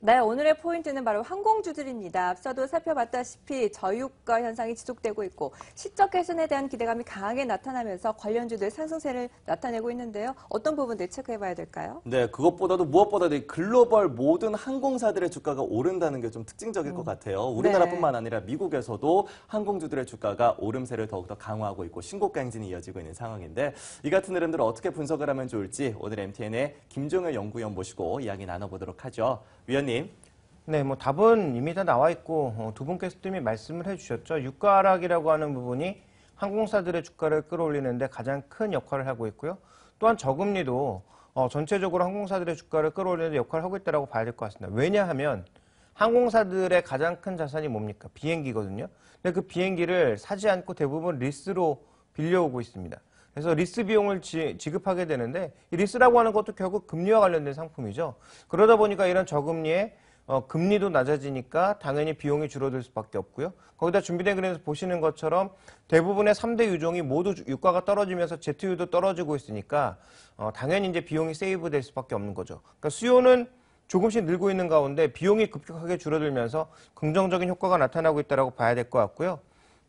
네, 오늘의 포인트는 바로 항공주들입니다. 앞서도 살펴봤다시피 저유가 현상이 지속되고 있고 시적 개선에 대한 기대감이 강하게 나타나면서 관련주들 상승세를 나타내고 있는데요. 어떤 부분들 체크해봐야 될까요? 네, 그것보다도 무엇보다도 글로벌 모든 항공사들의 주가가 오른다는 게 좀 특징적일 것 음. 같아요. 우리나라뿐만 네. 아니라 미국에서도 항공주들의 주가가 오름세를 더욱더 강화하고 있고 신고가 행진이 이어지고 있는 상황인데 이 같은 흐름들을 어떻게 분석을 하면 좋을지 오늘 MTN의 김종현 연구위원 모시고 이야기 나눠보도록 하죠. 위원님. 네, 뭐 답은 이미 다 나와 있고 어, 두 분께서도 이미 말씀을 해주셨죠. 유가 하락이라고 하는 부분이 항공사들의 주가를 끌어올리는데 가장 큰 역할을 하고 있고요. 또한 저금리도 어, 전체적으로 항공사들의 주가를 끌어올리는 역할을 하고 있다고 봐야 될 것 같습니다. 왜냐하면 항공사들의 가장 큰 자산이 뭡니까? 비행기거든요. 근데 그 비행기를 사지 않고 대부분 리스로 빌려오고 있습니다. 그래서 리스 비용을 지, 급하게 되는데 리스라고 하는 것도 결국 금리와 관련된 상품이죠. 그러다 보니까 이런 저금리에 어, 금리도 낮아지니까 당연히 비용이 줄어들 수밖에 없고요. 거기다 준비된 그림에서 보시는 것처럼 대부분의 3대 유종이 모두 유가가 떨어지면서 제트유도 떨어지고 있으니까 어, 당연히 이제 비용이 세이브될 수밖에 없는 거죠. 그러니까 수요는 조금씩 늘고 있는 가운데 비용이 급격하게 줄어들면서 긍정적인 효과가 나타나고 있다고 봐야 될 것 같고요.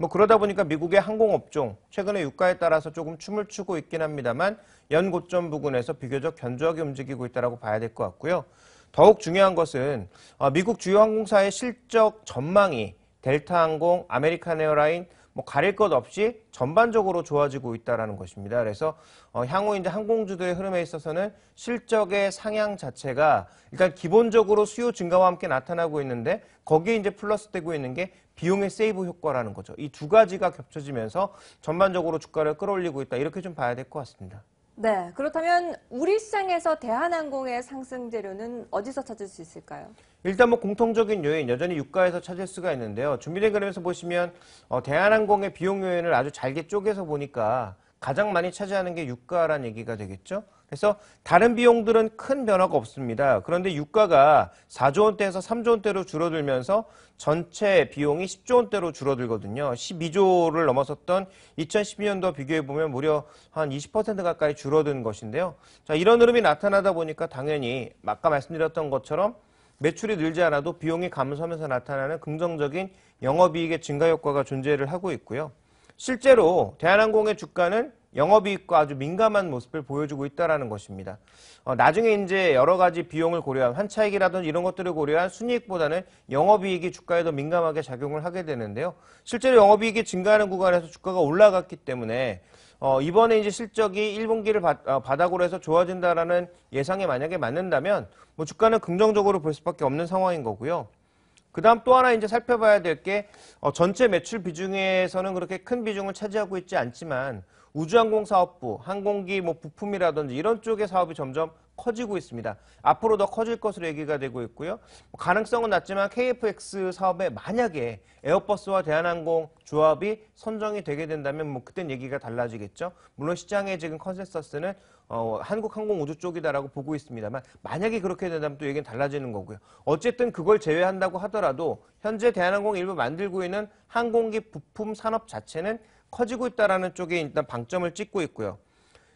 뭐 그러다 보니까 미국의 항공업종 최근에 유가에 따라서 조금 춤을 추고 있긴 합니다만 연 고점 부근에서 비교적 견조하게 움직이고 있다고 봐야 될 것 같고요. 더욱 중요한 것은 어, 미국 주요 항공사의 실적 전망이 델타항공, 아메리칸 에어라인, 뭐 가릴 것 없이 전반적으로 좋아지고 있다라는 것입니다. 그래서 어, 향후 이제 항공주도의 흐름에 있어서는 실적의 상향 자체가 일단 기본적으로 수요 증가와 함께 나타나고 있는데 거기에 이제 플러스되고 있는 게 비용의 세이브 효과라는 거죠. 이 두 가지가 겹쳐지면서 전반적으로 주가를 끌어올리고 있다. 이렇게 좀 봐야 될 것 같습니다. 네, 그렇다면 우리 시장에서 대한항공의 상승 재료는 어디서 찾을 수 있을까요? 일단 뭐 공통적인 요인 여전히 유가에서 찾을 수가 있는데요. 준비된 그림에서 보시면 어, 대한항공의 비용 요인을 아주 잘게 쪼개서 보니까 가장 많이 차지하는 게 유가란 얘기가 되겠죠. 그래서 다른 비용들은 큰 변화가 없습니다. 그런데 유가가 4조 원대에서 3조 원대로 줄어들면서 전체 비용이 10조 원대로 줄어들거든요. 12조를 넘어섰던 2012년도 비교해 보면 무려 한 20% 가까이 줄어든 것인데요. 자, 이런 흐름이 나타나다 보니까 당연히 아까 말씀드렸던 것처럼 매출이 늘지 않아도 비용이 감소하면서 나타나는 긍정적인 영업이익의 증가 효과가 존재를 하고 있고요. 실제로 대한항공의 주가는 영업이익과 아주 민감한 모습을 보여주고 있다는 것입니다. 어, 나중에 이제 여러 가지 비용을 고려한 환차익이라든지 이런 것들을 고려한 순이익보다는 영업이익이 주가에 도 민감하게 작용을 하게 되는데요. 실제로 영업이익이 증가하는 구간에서 주가가 올라갔기 때문에 어, 이번에 이제 실적이 1분기를 바, 어, 바닥으로 해서 좋아진다라는 예상에 만약에 맞는다면 뭐 주가는 긍정적으로 볼 수밖에 없는 상황인 거고요. 그 다음 또 하나 이제 살펴봐야 될 게 어, 전체 매출 비중에서는 그렇게 큰 비중을 차지하고 있지 않지만 우주항공 사업부, 항공기 뭐 부품이라든지 이런 쪽의 사업이 점점 커지고 있습니다. 앞으로 더 커질 것으로 얘기가 되고 있고요. 가능성은 낮지만 KFX 사업에 만약에 에어버스와 대한항공 조합이 선정이 되게 된다면 뭐 그땐 얘기가 달라지겠죠. 물론 시장의 지금 컨센서스는 어, 한국항공우주 쪽이다라고 보고 있습니다만 만약에 그렇게 된다면 또 얘기는 달라지는 거고요. 어쨌든 그걸 제외한다고 하더라도 현재 대한항공 일부 만들고 있는 항공기 부품 산업 자체는 커지고 있다라는 쪽에 일단 방점을 찍고 있고요.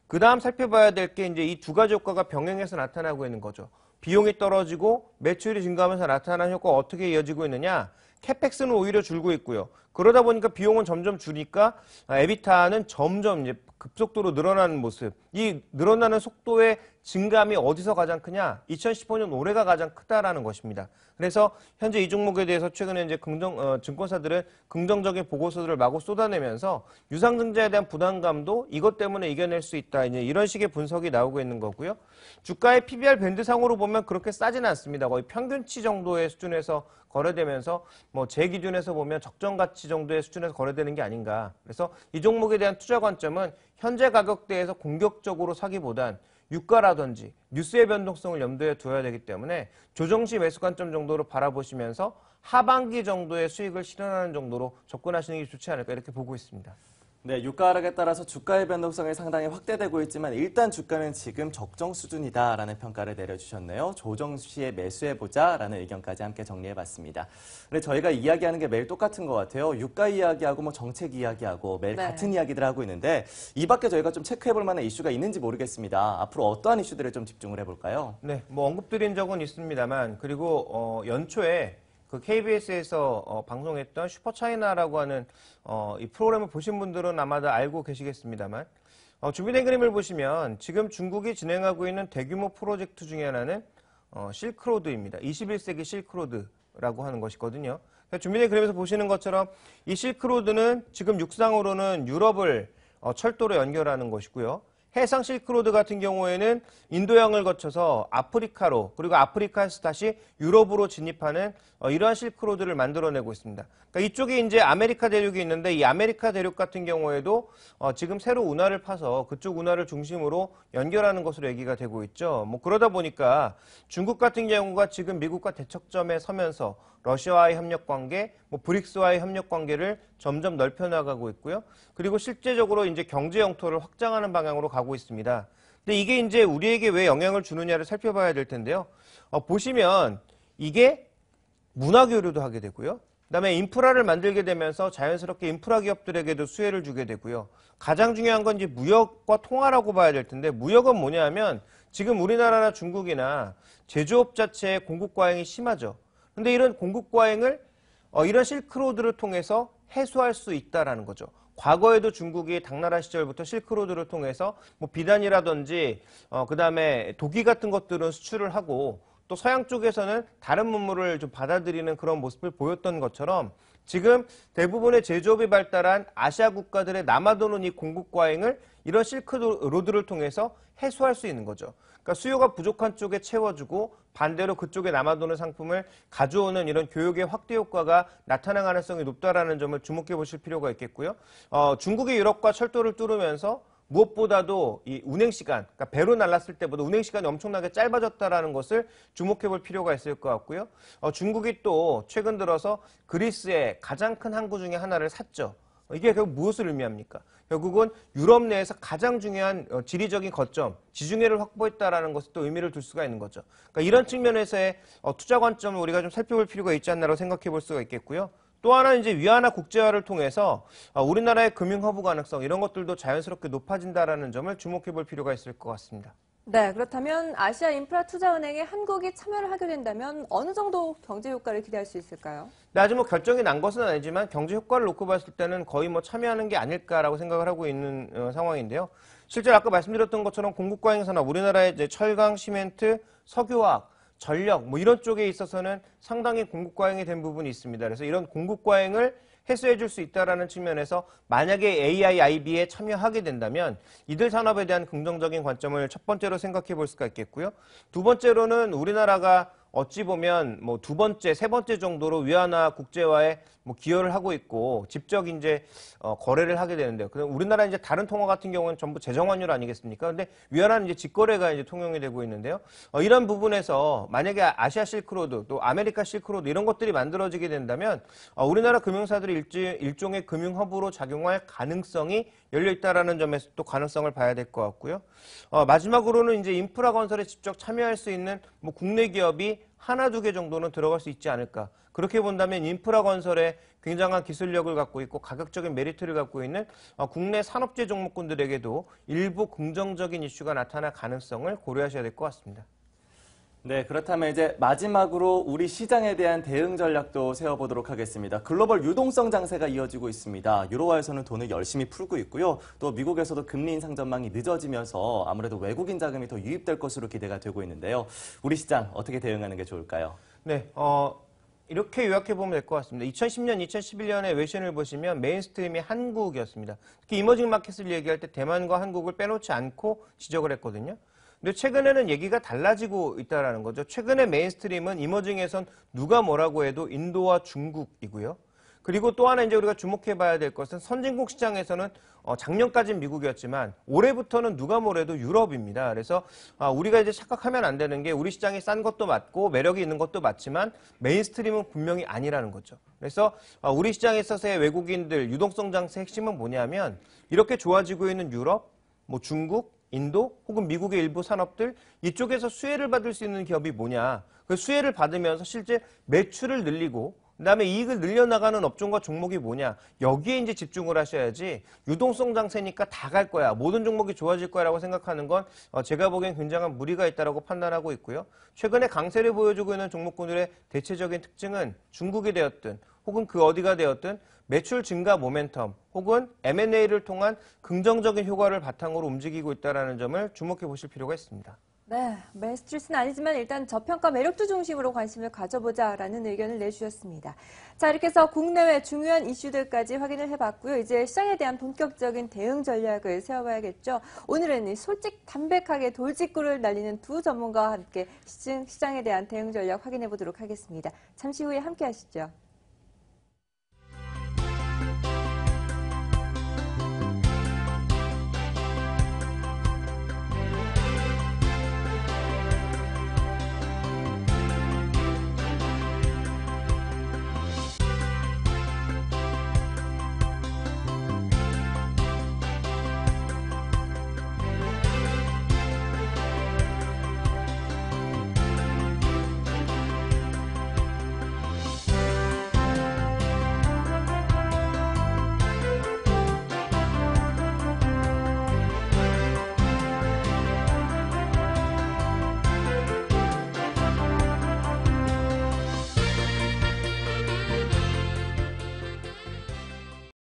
그 다음 살펴봐야 될 게 이제 이 두 가지 효과가 병행해서 나타나고 있는 거죠. 비용이 떨어지고 매출이 증가하면서 나타나는 효과가 어떻게 이어지고 있느냐. 캐펙스는 오히려 줄고 있고요. 그러다 보니까 비용은 점점 줄니까 아, 에비타는 점점 이제 급속도로 늘어나는 모습. 이 늘어나는 속도의 증감이 어디서 가장 크냐? 2015년 올해가 가장 크다라는 것입니다. 그래서 현재 이 종목에 대해서 최근에 이제 긍정, 어, 증권사들은 긍정적인 보고서들을 마구 쏟아내면서 유상증자에 대한 부담감도 이것 때문에 이겨낼 수 있다. 이제 이런 식의 분석이 나오고 있는 거고요. 주가의 PBR 밴드 상으로 보면 그렇게 싸지는 않습니다. 거의 평균치 정도의 수준에서 거래되면서 뭐 제 기준에서 보면 적정 가치 정도의 수준에서 거래되는 게 아닌가. 그래서 이 종목에 대한 투자 관점은 현재 가격대에서 공격적으로 사기보단 유가라든지 뉴스의 변동성을 염두에 두어야 되기 때문에 조정 시 매수 관점 정도로 바라보시면서 하반기 정도의 수익을 실현하는 정도로 접근하시는 게 좋지 않을까 이렇게 보고 있습니다. 네, 유가 하락에 따라서 주가의 변동성이 상당히 확대되고 있지만 일단 주가는 지금 적정 수준이다라는 평가를 내려주셨네요. 조정 시에 매수해보자라는 의견까지 함께 정리해봤습니다. 근데 저희가 이야기하는 게 매일 똑같은 것 같아요. 유가 이야기하고 뭐 정책 이야기하고 매일 네. 같은 이야기들 하고 있는데 이 밖에 저희가 좀 체크해볼 만한 이슈가 있는지 모르겠습니다. 앞으로 어떠한 이슈들을좀 집중을 해볼까요? 네, 뭐 언급드린 적은 있습니다만 그리고 어, 연초에 그 KBS에서 어, 방송했던 슈퍼차이나라고 하는 어, 이 프로그램을 보신 분들은 아마도 알고 계시겠습니다만 어, 준비된 그림을 보시면 지금 중국이 진행하고 있는 대규모 프로젝트 중에 하나는 어, 실크로드입니다. 21세기 실크로드라고 하는 것이거든요. 준비된 그림에서 보시는 것처럼 이 실크로드는 지금 육상으로는 유럽을 어, 철도로 연결하는 것이고요. 해상 실크로드 같은 경우에는 인도양을 거쳐서 아프리카로 그리고 아프리카에서 다시 유럽으로 진입하는 어, 이러한 실크로드를 만들어내고 있습니다. 그러니까 이쪽에 이제 아메리카 대륙이 있는데 이 아메리카 대륙 같은 경우에도 어, 지금 새로 운하를 파서 그쪽 운하를 중심으로 연결하는 것으로 얘기가 되고 있죠. 뭐 그러다 보니까 중국 같은 경우가 지금 미국과 대척점에 서면서 러시아와의 협력 관계, 뭐 브릭스와의 협력 관계를 점점 넓혀 나가고 있고요. 그리고 실제적으로 이제 경제 영토를 확장하는 방향으로 가고 있습니다. 근데 이게 이제 우리에게 왜 영향을 주느냐를 살펴봐야 될 텐데요. 어, 보시면 이게 문화 교류도 하게 되고요. 그다음에 인프라를 만들게 되면서 자연스럽게 인프라 기업들에게도 수혜를 주게 되고요. 가장 중요한 건 이제 무역과 통화라고 봐야 될 텐데 무역은 뭐냐면 지금 우리나라나 중국이나 제조업 자체의 공급 과잉이 심하죠. 근데 이런 공급 과잉을 어, 이런 실크로드를 통해서 해소할 수 있다라는 거죠. 과거에도 중국이 당나라 시절부터 실크로드를 통해서 뭐 비단이라든지 어, 그다음에 도기 같은 것들은 수출을 하고 또 서양 쪽에서는 다른 문물을 좀 받아들이는 그런 모습을 보였던 것처럼 지금 대부분의 제조업이 발달한 아시아 국가들의 남아도는 이 공급 과잉을 이런 실크로드를 통해서 해소할 수 있는 거죠. 그러니까 수요가 부족한 쪽에 채워주고 반대로 그쪽에 남아도는 상품을 가져오는 이런 교육의 확대 효과가 나타날 가능성이 높다라는 점을 주목해 보실 필요가 있겠고요. 어, 중국의 유럽과 철도를 뚫으면서 무엇보다도 이 운행 시간, 그러니까 배로 날랐을 때보다 운행 시간이 엄청나게 짧아졌다라는 것을 주목해 볼 필요가 있을 것 같고요. 어, 중국이 또 최근 들어서 그리스의 가장 큰 항구 중에 하나를 샀죠. 이게 결국 무엇을 의미합니까? 결국은 유럽 내에서 가장 중요한 어, 지리적인 거점, 지중해를 확보했다라는 것을또 의미를 둘 수가 있는 거죠. 그러니까 이런 측면에서의 어, 투자 관점을 우리가 좀 살펴볼 필요가 있지 않나라고 생각해 볼 수가 있겠고요. 또 하나 이제 위안화 국제화를 통해서 아, 우리나라의 금융 허브 가능성 이런 것들도 자연스럽게 높아진다라는 점을 주목해 볼 필요가 있을 것 같습니다. 네, 그렇다면 아시아 인프라 투자은행에 한국이 참여를 하게 된다면 어느 정도 경제 효과를 기대할 수 있을까요? 네, 아직 뭐 결정이 난 것은 아니지만 경제 효과를 놓고 봤을 때는 거의 뭐 참여하는 게 아닐까라고 생각을 하고 있는 어, 상황인데요. 실제로 아까 말씀드렸던 것처럼 공급과 잉산업 우리나라의 철강, 시멘트, 석유화학 전력 뭐 이런 쪽에 있어서는 상당히 공급 과잉이 된 부분이 있습니다. 그래서 이런 공급 과잉을 해소해 줄 수 있다라는 측면에서 만약에 AIIB에 참여하게 된다면 이들 산업에 대한 긍정적인 관점을 첫 번째로 생각해 볼 수가 있겠고요. 두 번째로는 우리나라가 어찌 보면 뭐 두 번째, 세 번째 정도로 위안화 국제화에 뭐 기여를 하고 있고 직접 이제 어, 거래를 하게 되는데요. 그 우리나라 이제 다른 통화 같은 경우는 전부 재정환율 아니겠습니까? 근데 위안화는 이제 직거래가 이제 통용이 되고 있는데요. 어, 이런 부분에서 만약에 아시아 실크로드 또 아메리카 실크로드 이런 것들이 만들어지게 된다면 어, 우리나라 금융사들이 일종의 금융 허브로 작용할 가능성이 열려있다라는 점에서 또 가능성을 봐야 될 것 같고요. 어, 마지막으로는 이제 인프라 건설에 직접 참여할 수 있는 뭐 국내 기업이 하나 두 개 정도는 들어갈 수 있지 않을까. 그렇게 본다면 인프라 건설에 굉장한 기술력을 갖고 있고 가격적인 메리트를 갖고 있는 어, 국내 산업재 종목군들에게도 일부 긍정적인 이슈가 나타날 가능성을 고려하셔야 될 것 같습니다. 네, 그렇다면 이제 마지막으로 우리 시장에 대한 대응 전략도 세워보도록 하겠습니다. 글로벌 유동성 장세가 이어지고 있습니다. 유로화에서는 돈을 열심히 풀고 있고요. 또 미국에서도 금리 인상 전망이 늦어지면서 아무래도 외국인 자금이 더 유입될 것으로 기대가 되고 있는데요. 우리 시장 어떻게 대응하는 게 좋을까요? 네, 어, 이렇게 요약해 보면 될 것 같습니다. 2010년, 2011년의 외신을 보시면 메인스트림이 한국이었습니다. 특히 이머징 마켓을 얘기할 때 대만과 한국을 빼놓지 않고 지적을 했거든요. 근데 최근에는 얘기가 달라지고 있다라는 거죠. 최근에 메인스트림은 이머징에선 누가 뭐라고 해도 인도와 중국이고요. 그리고 또 하나 이제 우리가 주목해 봐야 될 것은 선진국 시장에서는 어, 작년까지는 미국이었지만 올해부터는 누가 뭐래도 유럽입니다. 그래서 아, 우리가 이제 착각하면 안 되는 게 우리 시장이 싼 것도 맞고 매력이 있는 것도 맞지만 메인스트림은 분명히 아니라는 거죠. 그래서 아, 우리 시장에 있어서의 외국인들 유동성 장세 핵심은 뭐냐면 이렇게 좋아지고 있는 유럽, 뭐 중국, 인도 혹은 미국의 일부 산업들 이쪽에서 수혜를 받을 수 있는 기업이 뭐냐. 그 수혜를 받으면서 실제 매출을 늘리고 그다음에 이익을 늘려나가는 업종과 종목이 뭐냐 여기에 이제 집중을 하셔야지 유동성 장세니까 다 갈 거야 모든 종목이 좋아질 거야라고 생각하는 건 어, 제가 보기엔 굉장한 무리가 있다라고 판단하고 있고요 최근에 강세를 보여주고 있는 종목군들의 대체적인 특징은 중국이 되었든 혹은 그 어디가 되었든 매출 증가 모멘텀 혹은 M&A를 통한 긍정적인 효과를 바탕으로 움직이고 있다는 점을 주목해 보실 필요가 있습니다. 네, 매스트리스는 아니지만 일단 저평가 매력주 중심으로 관심을 가져보자라는 의견을 내주셨습니다. 자, 이렇게 해서 국내외 중요한 이슈들까지 확인을 해봤고요. 이제 시장에 대한 본격적인 대응 전략을 세워봐야겠죠. 오늘은 솔직 담백하게 돌직구를 날리는 두 전문가와 함께 시장에 대한 대응 전략 확인해보도록 하겠습니다. 잠시 후에 함께 하시죠.